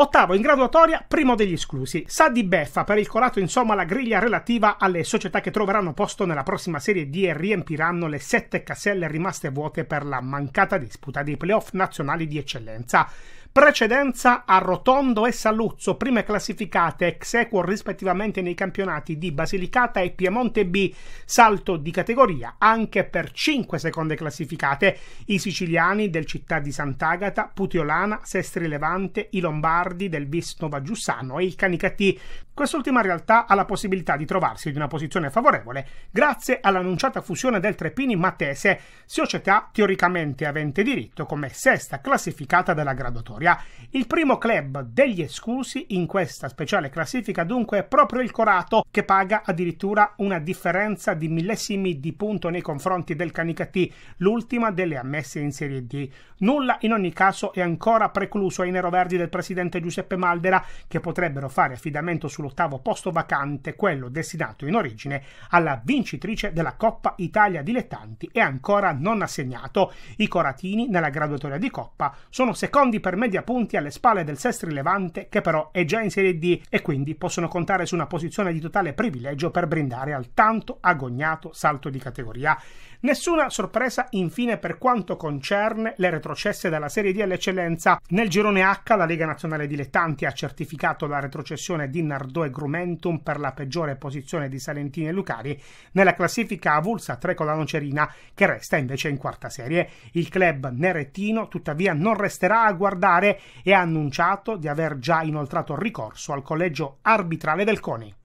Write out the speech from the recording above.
Ottavo in graduatoria, primo degli esclusi. Sa di beffa per il colato insomma la griglia relativa alle società che troveranno posto nella prossima Serie D e riempiranno le sette caselle rimaste vuote per la mancata disputa dei playoff nazionali di eccellenza precedenza a Rotondo e Saluzzo, prime classificate ex equo rispettivamente nei campionati di Basilicata e Piemonte B, salto di categoria anche per 5 seconde classificate, i siciliani del Città di Sant'Agata, Putiolana, Sestri Levante, i lombardi del Vis Nova Giussano e il Canicati. Quest'ultima realtà ha la possibilità di trovarsi in una posizione favorevole grazie all'annunciata fusione del Trepini Matese, società teoricamente avente diritto come sesta classificata della graduatoria. Lega. Il primo club degli esclusi in questa speciale classifica dunque è proprio il Corato che paga addirittura una differenza di millesimi di punto nei confronti del Canicati, l'ultima delle ammesse in Serie D. Nulla in ogni caso è ancora precluso ai neroverdi del presidente Giuseppe Maldera che potrebbero fare affidamento sull'ottavo posto vacante, quello destinato in origine alla vincitrice della Coppa Italia Dilettanti e ancora non assegnato. I Coratini nella graduatoria di Coppa sono secondi per me media punti alle spalle del Sestri Levante che però è già in Serie D e quindi possono contare su una posizione di totale privilegio per brindare al tanto agognato salto di categoria. Nessuna sorpresa infine per quanto concerne le retrocesse dalla Serie D all'eccellenza. Nel girone H la Lega Nazionale Dilettanti ha certificato la retrocessione di Nardò e Grumentum per la peggiore posizione di Salentini e Lucari nella classifica avulsa 3 con la Nocerina che resta invece in quarta serie. Il club neretino tuttavia non resterà a guardare giudicare e ha annunciato di aver già inoltrato ricorso al collegio arbitrale del CONI.